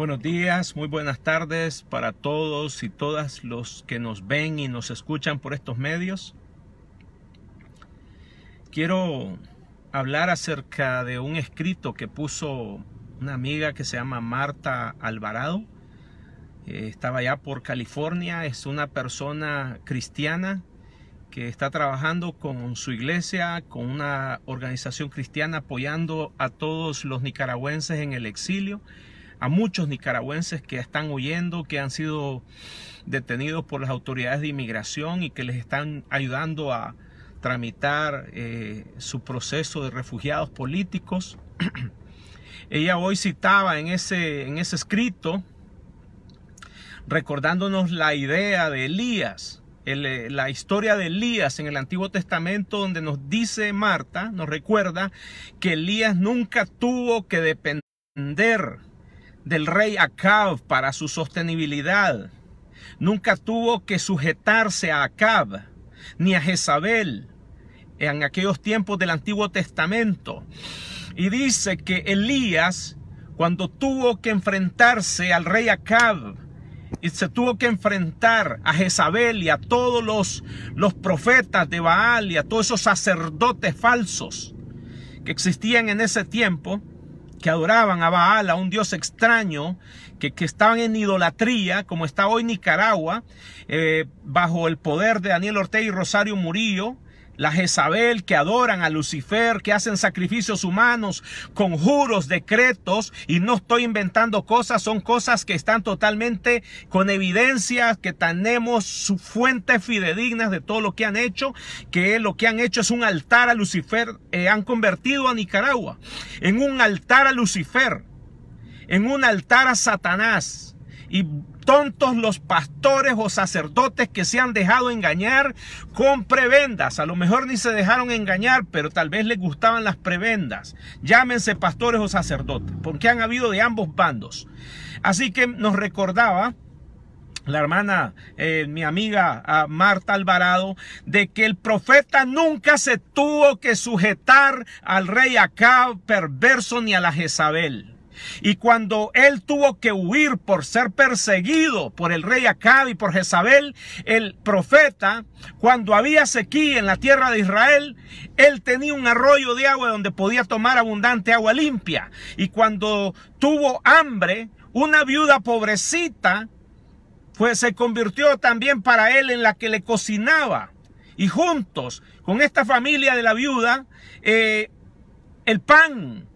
buenos días, muy buenas tardes para todos y todas los que nos ven y nos escuchan por estos medios. Quiero hablar acerca de un escrito que puso una amiga que se llama Marta Alvarado. Eh, estaba allá por California, es una persona cristiana que está trabajando con su iglesia, con una organización cristiana apoyando a todos los nicaragüenses en el exilio a muchos nicaragüenses que están huyendo, que han sido detenidos por las autoridades de inmigración y que les están ayudando a tramitar eh, su proceso de refugiados políticos. Ella hoy citaba en ese, en ese escrito, recordándonos la idea de Elías, eh, la historia de Elías en el Antiguo Testamento, donde nos dice Marta, nos recuerda que Elías nunca tuvo que depender del rey Acab para su sostenibilidad. Nunca tuvo que sujetarse a Acab ni a Jezabel en aquellos tiempos del Antiguo Testamento. Y dice que Elías, cuando tuvo que enfrentarse al rey Acab, y se tuvo que enfrentar a Jezabel y a todos los, los profetas de Baal y a todos esos sacerdotes falsos que existían en ese tiempo, que adoraban a Baal, a un dios extraño, que, estaban en idolatría, como está hoy Nicaragua, eh, bajo el poder de Daniel Ortega y Rosario Murillo, la Jezabel, que adoran a Lucifer, que hacen sacrificios humanos, conjuros, decretos, y no estoy inventando cosas, son cosas que están totalmente con evidencia, que tenemos fuentes fidedignas de todo lo que han hecho, que lo que han hecho es un altar a Lucifer, eh, han convertido a Nicaragua en un altar a Lucifer, en un altar a Satanás. Y tontos los pastores o sacerdotes que se han dejado engañar con prebendas. A lo mejor ni se dejaron engañar, pero tal vez les gustaban las prebendas. Llámense pastores o sacerdotes, porque han habido de ambos bandos. Así que nos recordaba la hermana, eh, mi amiga ah, Marta Alvarado, de que el profeta nunca se tuvo que sujetar al rey Acab perverso ni a la Jezabel. Y cuando él tuvo que huir por ser perseguido por el rey Acab y por Jezabel, el profeta, cuando había sequía en la tierra de Israel, él tenía un arroyo de agua donde podía tomar abundante agua limpia. Y cuando tuvo hambre, una viuda pobrecita, pues se convirtió también para él en la que le cocinaba. Y juntos con esta familia de la viuda, eh, el pan,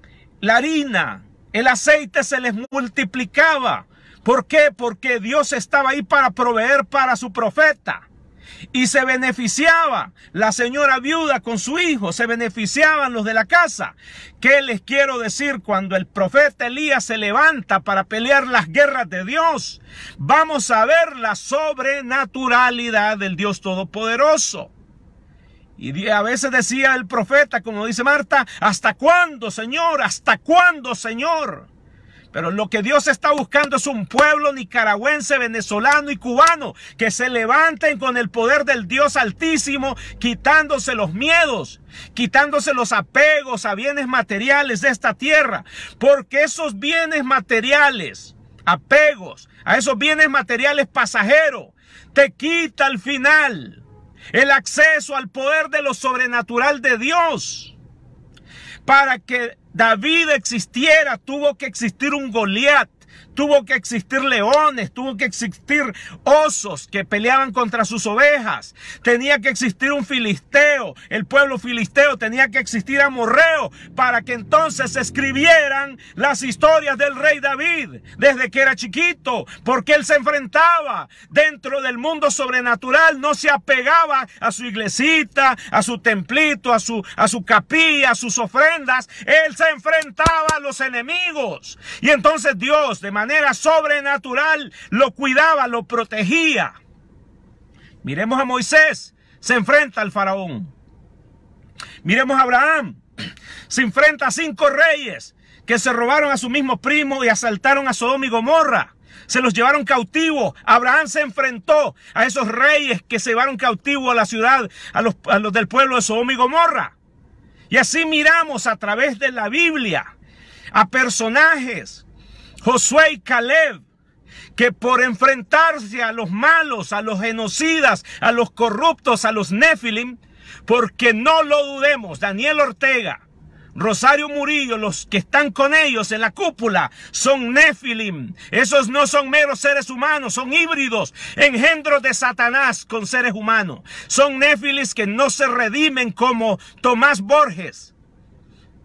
la harina, el aceite se les multiplicaba. ¿Por qué? Porque Dios estaba ahí para proveer para su profeta. Y se beneficiaba la señora viuda con su hijo, se beneficiaban los de la casa. ¿Qué les quiero decir? Cuando el profeta Elías se levanta para pelear las guerras de Dios, vamos a ver la sobrenaturalidad del Dios Todopoderoso. Y a veces decía el profeta, como dice Marta, ¿hasta cuándo, Señor? ¿Hasta cuándo, Señor? Pero lo que Dios está buscando es un pueblo nicaragüense, venezolano y cubano que se levanten con el poder del Dios Altísimo, quitándose los miedos, quitándose los apegos a bienes materiales de esta tierra. Porque esos bienes materiales, apegos, a esos bienes materiales pasajeros, te quita al final el acceso al poder de lo sobrenatural de Dios. Para que David existiera, tuvo que existir un Goliat, tuvo que existir leones, tuvo que existir osos que peleaban contra sus ovejas, tenía que existir un filisteo, el pueblo filisteo, tenía que existir amorreo para que entonces se escribieran las historias del rey David desde que era chiquito, porque él se enfrentaba dentro del mundo sobrenatural, no se apegaba a su iglesita, a su templito, a su, a su capilla, a sus ofrendas, él se enfrentaba a los enemigos. Y entonces Dios de manera manera sobrenatural lo cuidaba, lo protegía. Miremos a Moisés, se enfrenta al faraón. Miremos a Abraham, se enfrenta a cinco reyes que se robaron a su mismo primo y asaltaron a Sodoma y Gomorra. Se los llevaron cautivos. Abraham se enfrentó a esos reyes que se llevaron cautivo a la ciudad, a los, a los del pueblo de Sodoma y Gomorra. Y así miramos a través de la Biblia a personajes Josué y Caleb, que por enfrentarse a los malos, a los genocidas, a los corruptos, a los nefilim, porque no lo dudemos, Daniel Ortega, Rosario Murillo, los que están con ellos en la cúpula, son nefilim. Esos no son meros seres humanos, son híbridos, engendros de Satanás con seres humanos. Son nefilis que no se redimen como Tomás Borges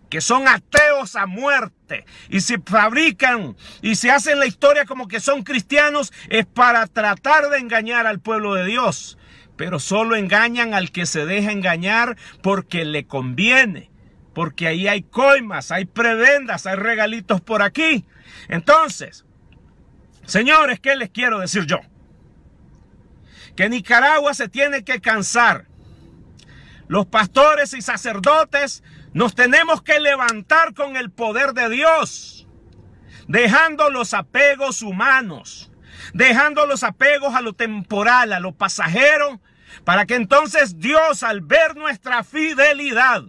que son ateos a muerte y si fabrican y se hacen la historia como que son cristianos es para tratar de engañar al pueblo de Dios. Pero solo engañan al que se deja engañar porque le conviene, porque ahí hay coimas, hay prebendas, hay regalitos por aquí. Entonces, señores, ¿qué les quiero decir yo? Que Nicaragua se tiene que cansar. Los pastores y sacerdotes nos tenemos que levantar con el poder de Dios, dejando los apegos humanos, dejando los apegos a lo temporal, a lo pasajero, para que entonces Dios al ver nuestra fidelidad,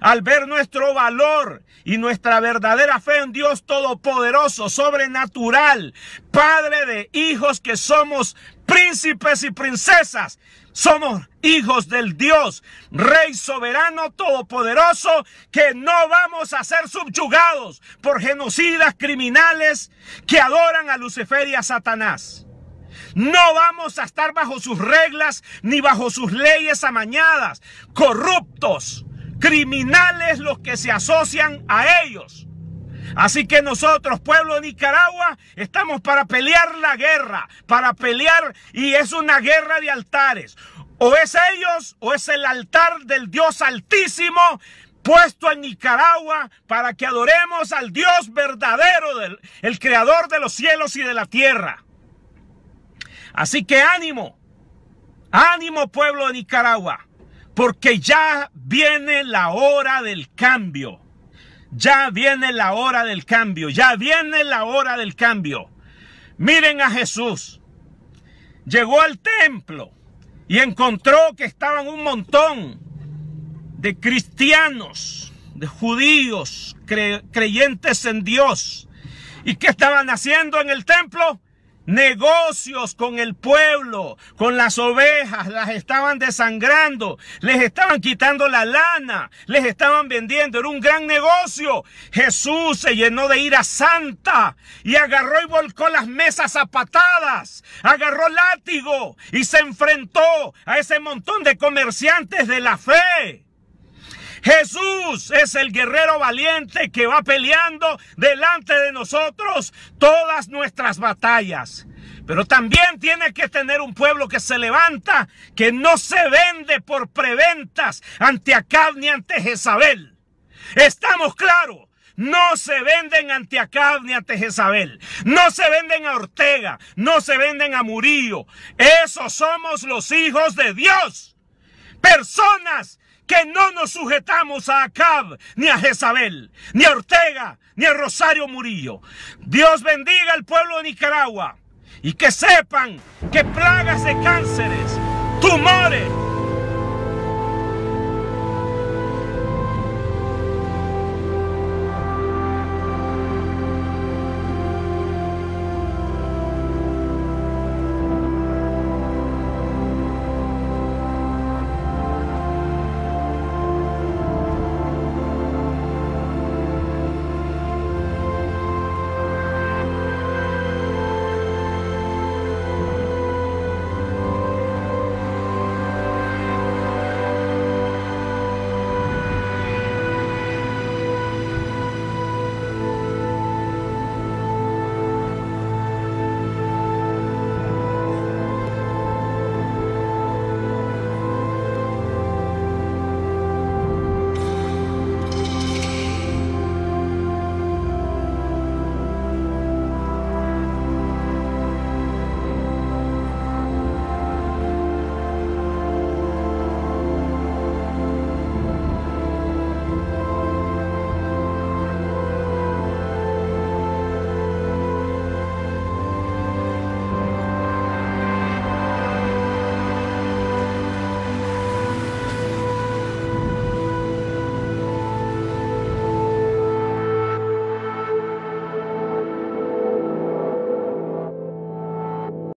al ver nuestro valor y nuestra verdadera fe en Dios Todopoderoso, sobrenatural, Padre de hijos que somos príncipes y princesas. Somos hijos del Dios, Rey soberano todopoderoso, que no vamos a ser subyugados por genocidas criminales que adoran a Lucifer y a Satanás. No vamos a estar bajo sus reglas ni bajo sus leyes amañadas, corruptos, criminales los que se asocian a ellos. Así que nosotros, pueblo de Nicaragua, estamos para pelear la guerra, para pelear y es una guerra de altares. O es ellos o es el altar del Dios Altísimo puesto en Nicaragua para que adoremos al Dios verdadero, del, el creador de los cielos y de la tierra. Así que ánimo, ánimo pueblo de Nicaragua. Porque ya viene la hora del cambio. Ya viene la hora del cambio. Ya viene la hora del cambio. Miren a Jesús. Llegó al templo y encontró que estaban un montón de cristianos, de judíos, creyentes en Dios. ¿Y qué estaban haciendo en el templo? negocios con el pueblo, con las ovejas, las estaban desangrando, les estaban quitando la lana, les estaban vendiendo, era un gran negocio. Jesús se llenó de ira santa y agarró y volcó las mesas a patadas, agarró látigo y se enfrentó a ese montón de comerciantes de la fe. Jesús es el guerrero valiente que va peleando delante de nosotros todas nuestras batallas. Pero también tiene que tener un pueblo que se levanta, que no se vende por preventas ante Acab ni ante Jezabel. Estamos claros. No se venden ante Acab ni ante Jezabel. No se venden a Ortega. No se venden a Murillo. Esos somos los hijos de Dios. Personas que no nos sujetamos a Acab, ni a Jezabel, ni a Ortega, ni a Rosario Murillo. Dios bendiga al pueblo de Nicaragua y que sepan que plagas de cánceres, tumores,